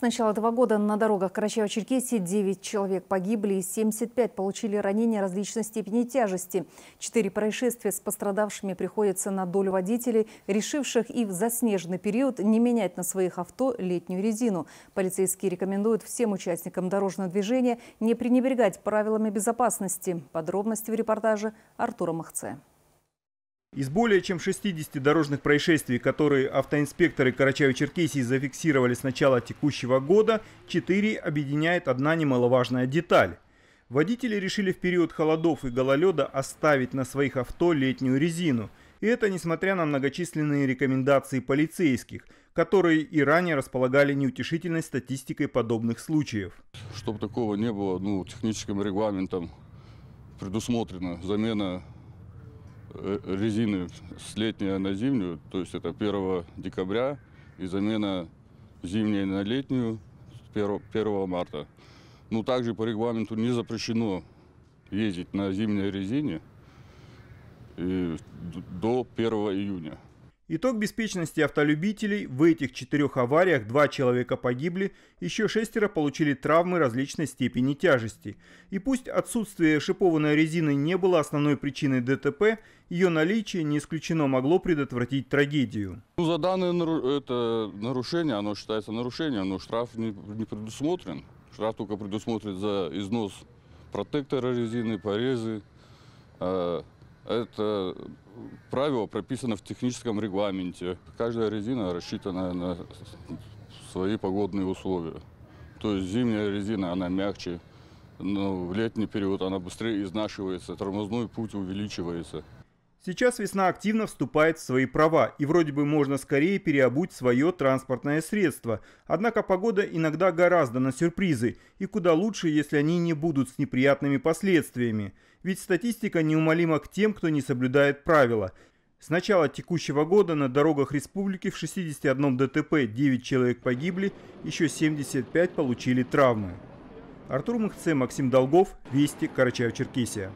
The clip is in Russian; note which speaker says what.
Speaker 1: С начала этого года на дорогах Карачаева-Черкесии 9 человек погибли и 75 получили ранения различной степени тяжести. Четыре происшествия с пострадавшими приходятся на долю водителей, решивших и в заснеженный период не менять на своих авто летнюю резину. Полицейские рекомендуют всем участникам дорожного движения не пренебрегать правилами безопасности. Подробности в репортаже Артура Махце.
Speaker 2: Из более чем 60 дорожных происшествий, которые автоинспекторы Карачаево-Черкесии зафиксировали с начала текущего года, 4 объединяет одна немаловажная деталь. Водители решили в период холодов и гололеда оставить на своих авто летнюю резину. И это несмотря на многочисленные рекомендации полицейских, которые и ранее располагали неутешительной статистикой подобных случаев.
Speaker 3: Чтобы такого не было, ну, техническим регламентом предусмотрена замена Э, резины с летней на зимнюю, то есть это 1 декабря и замена зимней на летнюю 1, 1 марта. Но ну, также по регламенту не запрещено ездить на зимней резине э, до 1 июня.
Speaker 2: Итог беспечности автолюбителей. В этих четырех авариях два человека погибли, еще шестеро получили травмы различной степени тяжести. И пусть отсутствие шипованной резины не было основной причиной ДТП, ее наличие не исключено могло предотвратить трагедию.
Speaker 3: Ну, за данное нару... это нарушение, оно считается нарушением, но штраф не, не предусмотрен. Штраф только предусмотрен за износ протектора резины, порезы. А, это Правило прописано в техническом регламенте. Каждая резина рассчитана на свои погодные условия. То есть зимняя резина, она мягче, но в летний период она быстрее изнашивается, тормозной путь увеличивается.
Speaker 2: Сейчас весна активно вступает в свои права, и вроде бы можно скорее переобуть свое транспортное средство. Однако погода иногда гораздо на сюрпризы, и куда лучше, если они не будут с неприятными последствиями. Ведь статистика неумолима к тем, кто не соблюдает правила. С начала текущего года на дорогах республики в 61 ДТП 9 человек погибли, еще 75 получили травмы. Артур Мхце, Максим Долгов, Вести, Карачаев-Черкесия.